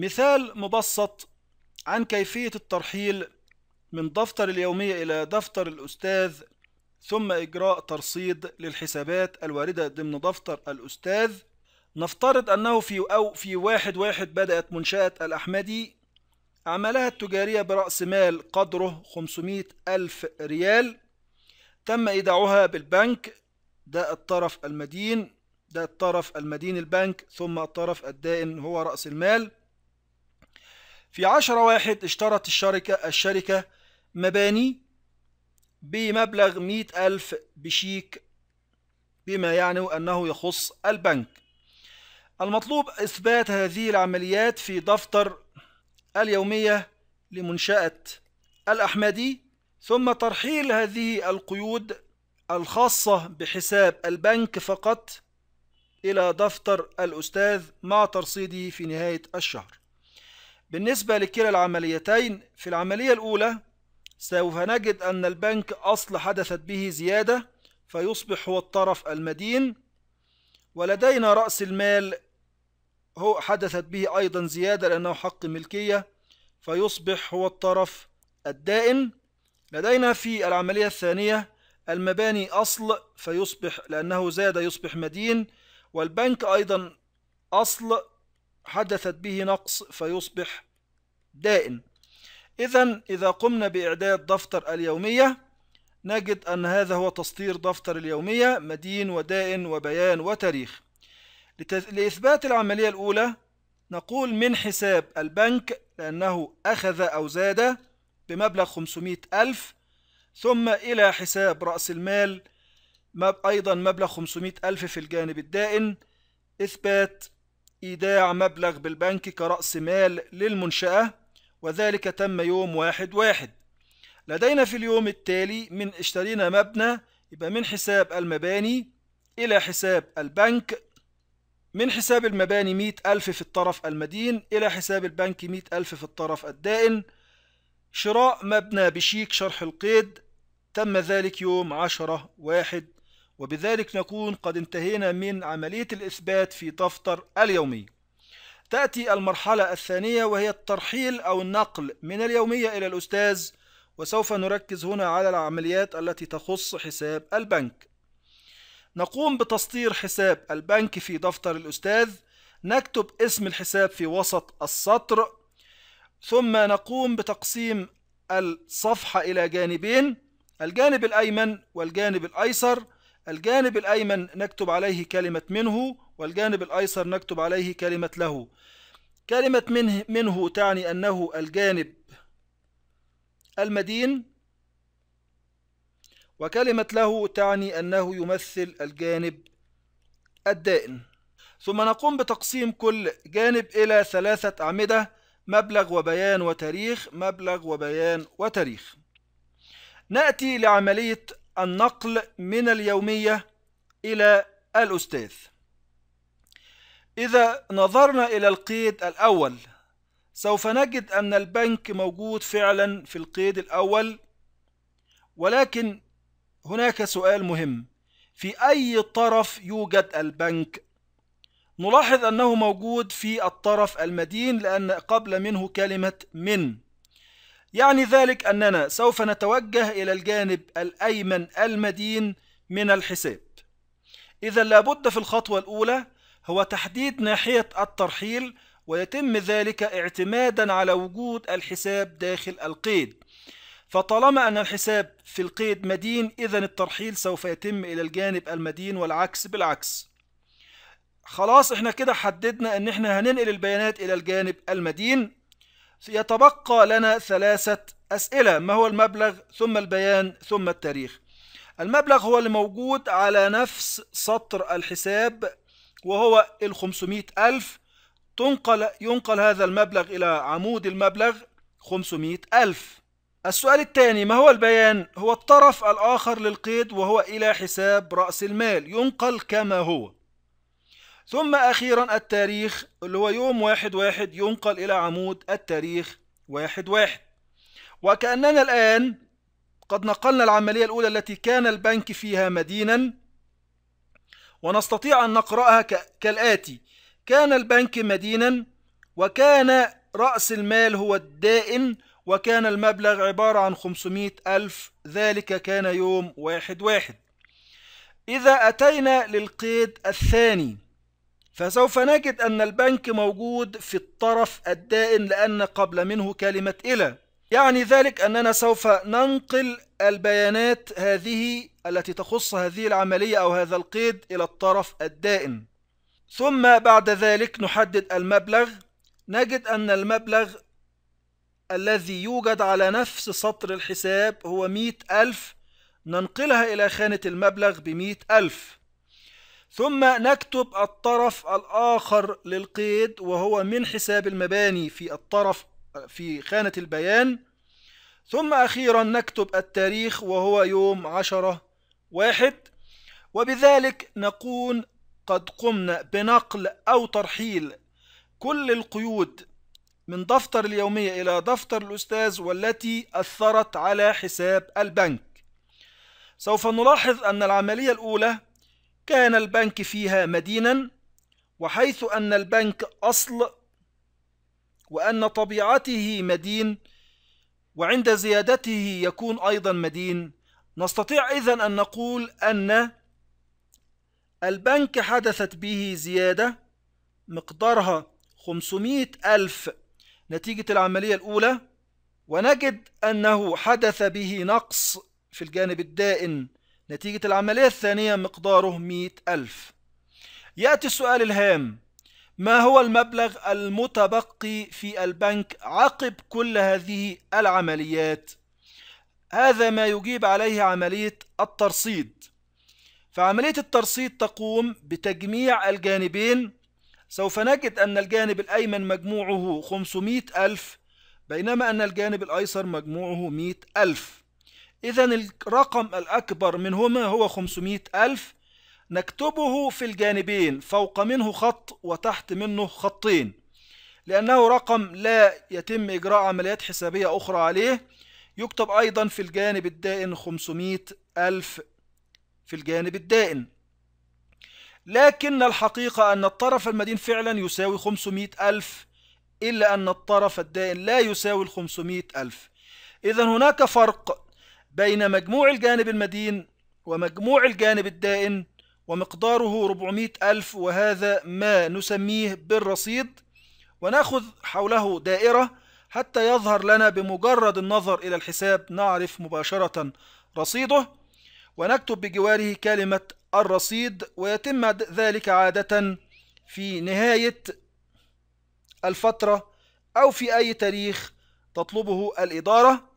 مثال مبسط عن كيفية الترحيل من دفتر اليومية إلى دفتر الأستاذ ثم إجراء ترصيد للحسابات الواردة ضمن دفتر الأستاذ نفترض أنه في أو في واحد واحد بدأت منشأة الأحمدي أعمالها التجارية برأس مال قدره 500 ألف ريال تم إيداعها بالبنك ده الطرف المدين ده الطرف المدين البنك ثم الطرف الدائن هو رأس المال في عشرة واحد اشترت الشركة الشركة مباني بمبلغ مئة ألف بشيك بما يعني أنه يخص البنك المطلوب إثبات هذه العمليات في دفتر اليومية لمنشأة الأحمدي ثم ترحيل هذه القيود الخاصة بحساب البنك فقط إلى دفتر الأستاذ مع ترصيده في نهاية الشهر بالنسبة لكلا العمليتين في العملية الأولى سوف نجد أن البنك أصل حدثت به زيادة فيصبح هو الطرف المدين ولدينا رأس المال هو حدثت به أيضا زيادة لأنه حق ملكية فيصبح هو الطرف الدائن لدينا في العملية الثانية المباني أصل فيصبح لأنه زاد يصبح مدين والبنك أيضا أصل حدثت به نقص فيصبح دائم إذا إذا قمنا بإعداد دفتر اليومية نجد أن هذا هو تسطير دفتر اليومية مدين ودائن وبيان وتاريخ لإثبات العملية الأولى نقول من حساب البنك لأنه أخذ أو زاد بمبلغ 500 ألف ثم إلى حساب رأس المال أيضا مبلغ 500 ألف في الجانب الدائن إثبات إيداع مبلغ بالبنك كرأس مال للمنشأة وذلك تم يوم واحد واحد لدينا في اليوم التالي من اشترينا مبنى يبقى من حساب المباني إلى حساب البنك من حساب المباني مئة ألف في الطرف المدين إلى حساب البنك مئة ألف في الطرف الدائن شراء مبنى بشيك شرح القيد تم ذلك يوم عشرة واحد وبذلك نكون قد انتهينا من عملية الإثبات في دفتر اليومي تأتي المرحلة الثانية وهي الترحيل أو النقل من اليومية إلى الأستاذ وسوف نركز هنا على العمليات التي تخص حساب البنك نقوم بتسطير حساب البنك في دفتر الأستاذ نكتب اسم الحساب في وسط السطر ثم نقوم بتقسيم الصفحة إلى جانبين الجانب الأيمن والجانب الأيسر الجانب الأيمن نكتب عليه كلمة منه والجانب الأيسر نكتب عليه كلمة له كلمة منه, منه تعني أنه الجانب المدين وكلمة له تعني أنه يمثل الجانب الدائن ثم نقوم بتقسيم كل جانب إلى ثلاثة أعمدة مبلغ وبيان وتاريخ مبلغ وبيان وتاريخ نأتي لعملية النقل من اليومية إلى الأستاذ إذا نظرنا إلى القيد الأول سوف نجد أن البنك موجود فعلا في القيد الأول ولكن هناك سؤال مهم في أي طرف يوجد البنك؟ نلاحظ أنه موجود في الطرف المدين لأن قبل منه كلمة من يعني ذلك أننا سوف نتوجه إلى الجانب الأيمن المدين من الحساب إذا لابد في الخطوة الأولى هو تحديد ناحية الترحيل ويتم ذلك اعتمادا على وجود الحساب داخل القيد فطالما أن الحساب في القيد مدين إذا الترحيل سوف يتم إلى الجانب المدين والعكس بالعكس خلاص احنا كده حددنا ان احنا هننقل البيانات الى الجانب المدين يتبقى لنا ثلاثة أسئلة ما هو المبلغ ثم البيان ثم التاريخ المبلغ هو اللي موجود على نفس سطر الحساب وهو ال 500 ألف تنقل ينقل هذا المبلغ إلى عمود المبلغ 500 ألف السؤال الثاني ما هو البيان هو الطرف الآخر للقيد وهو إلى حساب رأس المال ينقل كما هو ثم أخيرا التاريخ اللي هو يوم واحد واحد ينقل إلى عمود التاريخ واحد واحد وكأننا الآن قد نقلنا العملية الأولى التي كان البنك فيها مدينا ونستطيع أن نقرأها كالآتي كان البنك مدينا وكان رأس المال هو الدائن وكان المبلغ عبارة عن 500 ألف ذلك كان يوم واحد واحد إذا أتينا للقيد الثاني فسوف نجد أن البنك موجود في الطرف الدائن لأن قبل منه كلمة إلى يعني ذلك أننا سوف ننقل البيانات هذه التي تخص هذه العملية أو هذا القيد إلى الطرف الدائن ثم بعد ذلك نحدد المبلغ نجد أن المبلغ الذي يوجد على نفس سطر الحساب هو مئة ألف ننقلها إلى خانة المبلغ بمئة ألف ثم نكتب الطرف الآخر للقيد وهو من حساب المباني في الطرف في خانة البيان ثم أخيرا نكتب التاريخ وهو يوم عشرة واحد وبذلك نكون قد قمنا بنقل أو ترحيل كل القيود من دفتر اليومية إلى دفتر الأستاذ والتي أثرت على حساب البنك سوف نلاحظ أن العملية الأولى كان البنك فيها مدينا وحيث أن البنك أصل وأن طبيعته مدين وعند زيادته يكون أيضا مدين نستطيع إذن أن نقول أن البنك حدثت به زيادة مقدارها 500 ألف نتيجة العملية الأولى ونجد أنه حدث به نقص في الجانب الدائن نتيجة العملية الثانية مقداره 100 ألف يأتي السؤال الهام ما هو المبلغ المتبقي في البنك عقب كل هذه العمليات هذا ما يجيب عليه عملية الترصيد فعملية الترصيد تقوم بتجميع الجانبين سوف نجد أن الجانب الأيمن مجموعه 500 ألف بينما أن الجانب الأيسر مجموعه 100 ألف إذا الرقم الأكبر منهما هو 500 ألف نكتبه في الجانبين فوق منه خط وتحت منه خطين لأنه رقم لا يتم إجراء عمليات حسابية أخرى عليه يكتب أيضا في الجانب الدائن 500 ألف في الجانب الدائن لكن الحقيقة أن الطرف المدين فعلا يساوي 500 ألف إلا أن الطرف الدائن لا يساوي 500 ألف إذا هناك فرق بين مجموع الجانب المدين ومجموع الجانب الدائن ومقداره 400 ألف وهذا ما نسميه بالرصيد ونأخذ حوله دائرة حتى يظهر لنا بمجرد النظر إلى الحساب نعرف مباشرة رصيده ونكتب بجواره كلمة الرصيد ويتم ذلك عادة في نهاية الفترة أو في أي تاريخ تطلبه الإدارة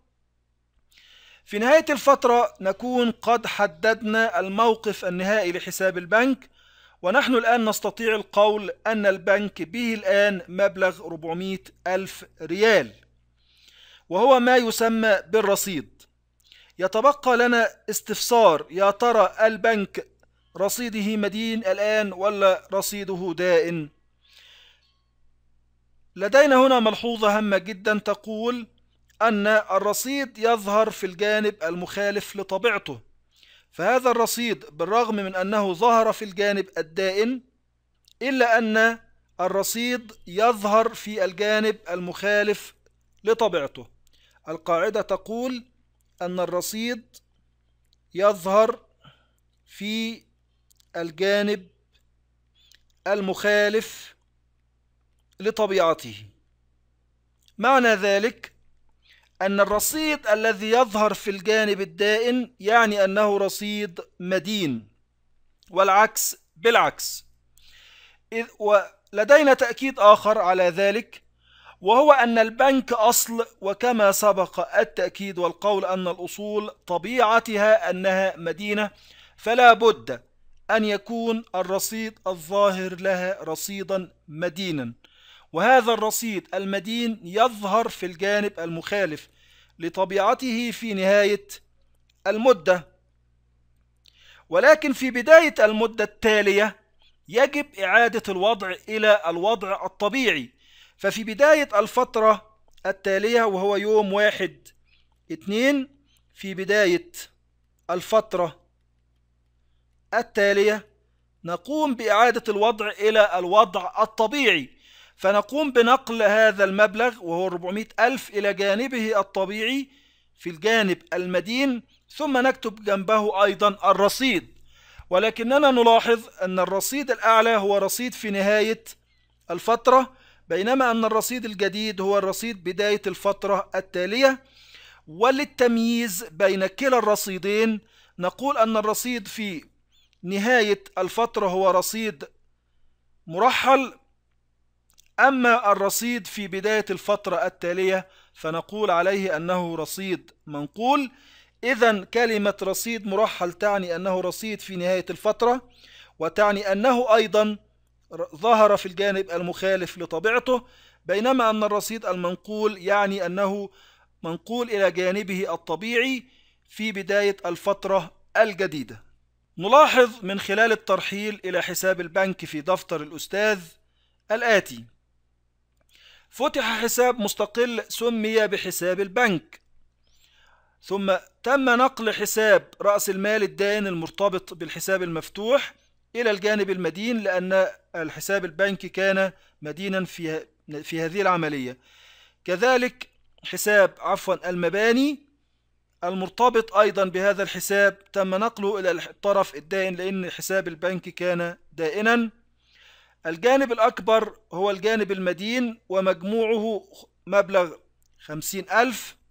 في نهاية الفترة نكون قد حددنا الموقف النهائي لحساب البنك ونحن الآن نستطيع القول أن البنك به الآن مبلغ 400 ألف ريال وهو ما يسمى بالرصيد يتبقى لنا استفسار يا ترى البنك رصيده مدين الآن ولا رصيده دائن لدينا هنا ملحوظة هامة جدا تقول أن الرصيد يظهر في الجانب المخالف لطبيعته فهذا الرصيد بالرغم من أنه ظهر في الجانب الدائم إلا أن الرصيد يظهر في الجانب المخالف لطبيعته القاعدة تقول أن الرصيد يظهر في الجانب المخالف لطبيعته معنى ذلك أن الرصيد الذي يظهر في الجانب الدائن يعني أنه رصيد مدين والعكس بالعكس إذ ولدينا تأكيد آخر على ذلك وهو أن البنك أصل وكما سبق التأكيد والقول أن الأصول طبيعتها أنها مدينة فلا بد أن يكون الرصيد الظاهر لها رصيدا مدينا وهذا الرصيد المدين يظهر في الجانب المخالف لطبيعته في نهاية المدة ولكن في بداية المدة التالية يجب إعادة الوضع إلى الوضع الطبيعي ففي بداية الفترة التالية وهو يوم واحد اثنين في بداية الفترة التالية نقوم بإعادة الوضع إلى الوضع الطبيعي فنقوم بنقل هذا المبلغ وهو 400 ألف إلى جانبه الطبيعي في الجانب المدين ثم نكتب جنبه أيضا الرصيد ولكننا نلاحظ أن الرصيد الأعلى هو رصيد في نهاية الفترة بينما أن الرصيد الجديد هو الرصيد بداية الفترة التالية وللتمييز بين كلا الرصيدين نقول أن الرصيد في نهاية الفترة هو رصيد مرحل أما الرصيد في بداية الفترة التالية فنقول عليه أنه رصيد منقول إذا كلمة رصيد مرحل تعني أنه رصيد في نهاية الفترة وتعني أنه أيضا ظهر في الجانب المخالف لطبيعته بينما أن الرصيد المنقول يعني أنه منقول إلى جانبه الطبيعي في بداية الفترة الجديدة نلاحظ من خلال الترحيل إلى حساب البنك في دفتر الأستاذ الآتي فتح حساب مستقل سمي بحساب البنك ثم تم نقل حساب رأس المال الدائن المرتبط بالحساب المفتوح إلى الجانب المدين لأن الحساب البنكي كان مدينا في, في هذه العملية كذلك حساب عفوا المباني المرتبط أيضا بهذا الحساب تم نقله إلى الطرف الدائن لأن حساب البنك كان دائنا الجانب الأكبر هو الجانب المدين ومجموعه مبلغ خمسين ألف